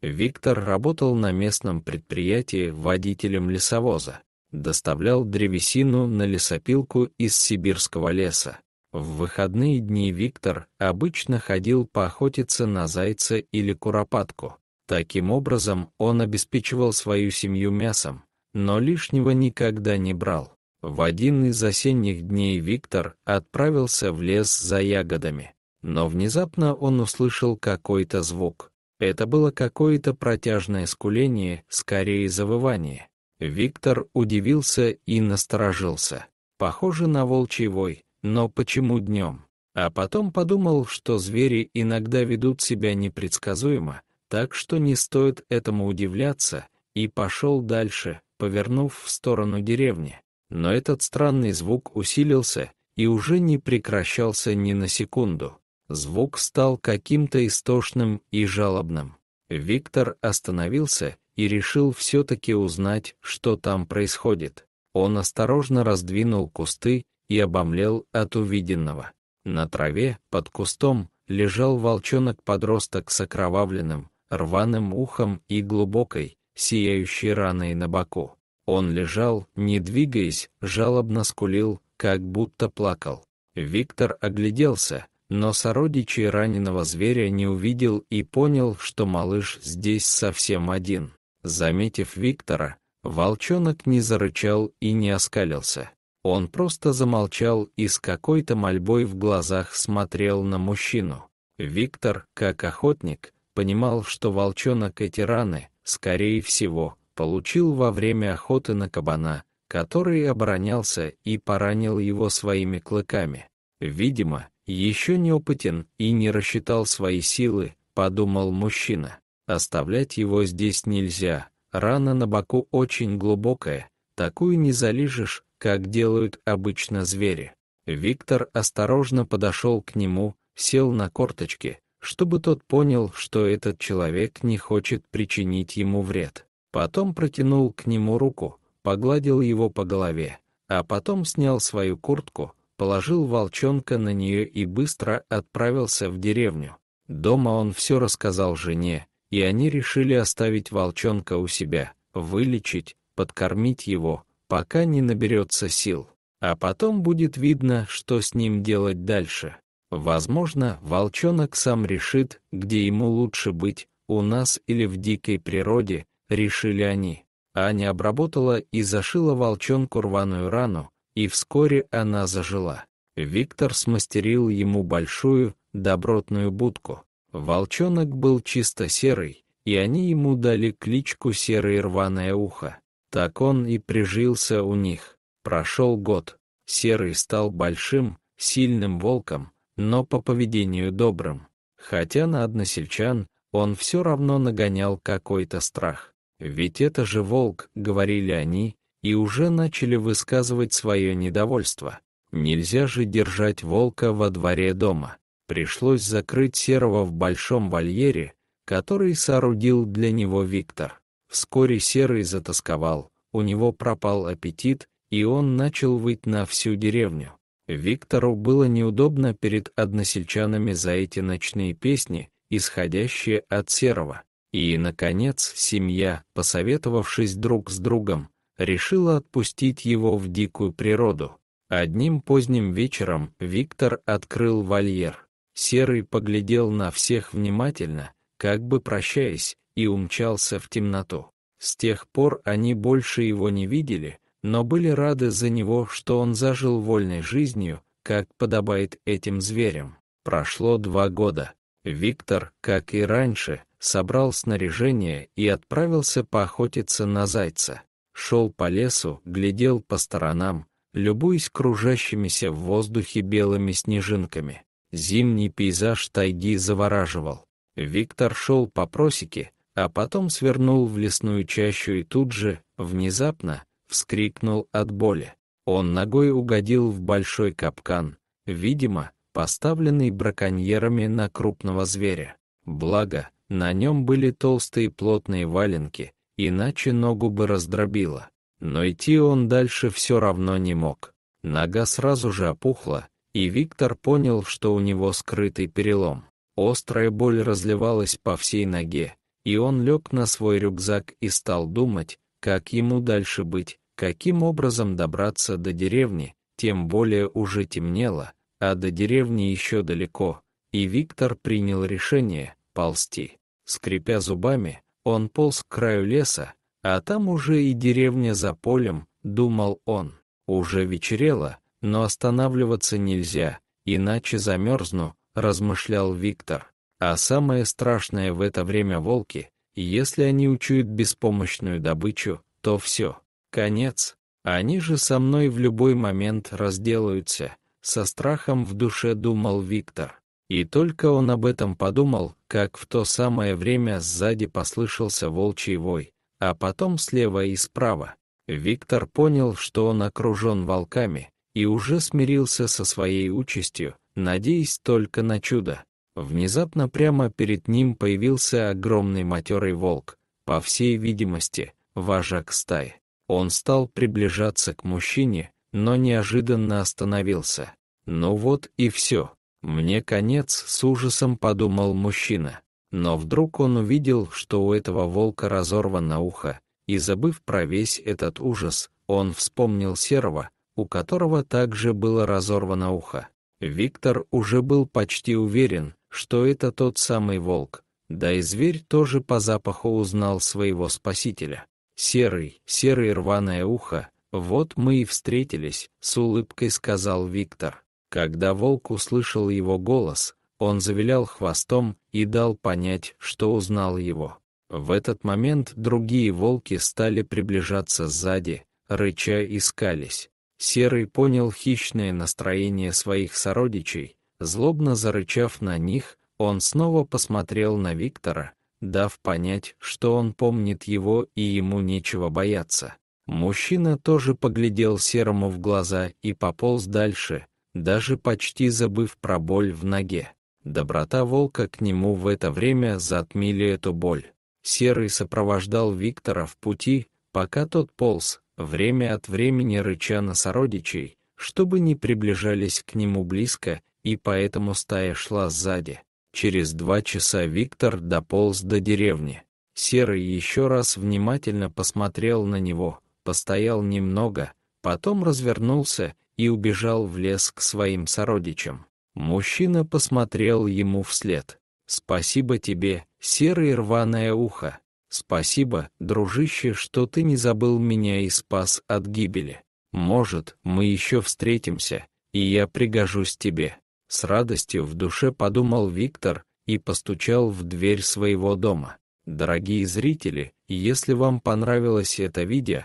Виктор работал на местном предприятии водителем лесовоза, доставлял древесину на лесопилку из сибирского леса. В выходные дни Виктор обычно ходил поохотиться на зайца или куропатку. Таким образом он обеспечивал свою семью мясом, но лишнего никогда не брал. В один из осенних дней Виктор отправился в лес за ягодами, но внезапно он услышал какой-то звук. Это было какое-то протяжное скуление, скорее завывание. Виктор удивился и насторожился. Похоже на волчий вой, но почему днем? А потом подумал, что звери иногда ведут себя непредсказуемо, так что не стоит этому удивляться, и пошел дальше, повернув в сторону деревни. Но этот странный звук усилился и уже не прекращался ни на секунду. Звук стал каким-то истошным и жалобным. Виктор остановился и решил все-таки узнать, что там происходит. Он осторожно раздвинул кусты и обомлел от увиденного. На траве, под кустом, лежал волчонок-подросток с окровавленным, рваным ухом и глубокой, сияющей раной на боку. Он лежал, не двигаясь, жалобно скулил, как будто плакал. Виктор огляделся, но сородичей раненого зверя не увидел и понял, что малыш здесь совсем один. Заметив Виктора, волчонок не зарычал и не оскалился. Он просто замолчал и с какой-то мольбой в глазах смотрел на мужчину. Виктор, как охотник, понимал, что волчонок эти раны, скорее всего, получил во время охоты на кабана, который оборонялся и поранил его своими клыками. Видимо, еще неопытен и не рассчитал свои силы, подумал мужчина. Оставлять его здесь нельзя, рана на боку очень глубокая, такую не залижешь, как делают обычно звери. Виктор осторожно подошел к нему, сел на корточки, чтобы тот понял, что этот человек не хочет причинить ему вред. Потом протянул к нему руку, погладил его по голове, а потом снял свою куртку, положил волчонка на нее и быстро отправился в деревню. Дома он все рассказал жене, и они решили оставить волчонка у себя, вылечить, подкормить его, пока не наберется сил. А потом будет видно, что с ним делать дальше. Возможно, волчонок сам решит, где ему лучше быть, у нас или в дикой природе, решили они. Аня обработала и зашила волчонку рваную рану, и вскоре она зажила. Виктор смастерил ему большую, добротную будку. Волчонок был чисто серый, и они ему дали кличку «Серое рваное ухо». Так он и прижился у них. Прошел год. Серый стал большим, сильным волком, но по поведению добрым. Хотя на односельчан он все равно нагонял какой-то страх. «Ведь это же волк», — говорили они, и уже начали высказывать свое недовольство. Нельзя же держать волка во дворе дома. Пришлось закрыть серого в большом вольере, который соорудил для него Виктор. Вскоре серый затасковал, у него пропал аппетит, и он начал выть на всю деревню. Виктору было неудобно перед односельчанами за эти ночные песни, исходящие от серого. И, наконец, семья, посоветовавшись друг с другом, решила отпустить его в дикую природу. Одним поздним вечером Виктор открыл вольер. Серый поглядел на всех внимательно, как бы прощаясь, и умчался в темноту. С тех пор они больше его не видели, но были рады за него, что он зажил вольной жизнью, как подобает этим зверям. Прошло два года. Виктор, как и раньше, собрал снаряжение и отправился поохотиться на зайца шел по лесу, глядел по сторонам, любуясь кружащимися в воздухе белыми снежинками. Зимний пейзаж тайги завораживал. Виктор шел по просеке, а потом свернул в лесную чащу и тут же, внезапно, вскрикнул от боли. Он ногой угодил в большой капкан, видимо, поставленный браконьерами на крупного зверя. Благо, на нем были толстые плотные валенки, иначе ногу бы раздробило. Но идти он дальше все равно не мог. Нога сразу же опухла, и Виктор понял, что у него скрытый перелом. Острая боль разливалась по всей ноге, и он лег на свой рюкзак и стал думать, как ему дальше быть, каким образом добраться до деревни, тем более уже темнело, а до деревни еще далеко, и Виктор принял решение ползти. Скрипя зубами, он полз к краю леса, а там уже и деревня за полем, думал он. Уже вечерело, но останавливаться нельзя, иначе замерзну, размышлял Виктор. А самое страшное в это время волки, если они учуют беспомощную добычу, то все, конец. Они же со мной в любой момент разделаются, со страхом в душе думал Виктор. И только он об этом подумал, как в то самое время сзади послышался волчий вой, а потом слева и справа. Виктор понял, что он окружен волками, и уже смирился со своей участью, надеясь только на чудо. Внезапно прямо перед ним появился огромный матерый волк, по всей видимости, вожак стаи. Он стал приближаться к мужчине, но неожиданно остановился. Ну вот и все. «Мне конец», — с ужасом подумал мужчина. Но вдруг он увидел, что у этого волка разорвано ухо, и забыв про весь этот ужас, он вспомнил серого, у которого также было разорвано ухо. Виктор уже был почти уверен, что это тот самый волк, да и зверь тоже по запаху узнал своего спасителя. «Серый, серый рваное ухо, вот мы и встретились», — с улыбкой сказал Виктор. Когда волк услышал его голос, он завилял хвостом и дал понять, что узнал его. В этот момент другие волки стали приближаться сзади, рыча и скались. Серый понял хищное настроение своих сородичей. Злобно зарычав на них, он снова посмотрел на Виктора, дав понять, что он помнит его и ему нечего бояться. Мужчина тоже поглядел Серому в глаза и пополз дальше, даже почти забыв про боль в ноге. Доброта волка к нему в это время затмили эту боль. Серый сопровождал Виктора в пути, пока тот полз, время от времени рыча на сородичей, чтобы не приближались к нему близко, и поэтому стая шла сзади. Через два часа Виктор дополз до деревни. Серый еще раз внимательно посмотрел на него, постоял немного, потом развернулся и убежал в лес к своим сородичам. Мужчина посмотрел ему вслед. «Спасибо тебе, серое рваное ухо. Спасибо, дружище, что ты не забыл меня и спас от гибели. Может, мы еще встретимся, и я пригожусь тебе». С радостью в душе подумал Виктор и постучал в дверь своего дома. Дорогие зрители, если вам понравилось это видео,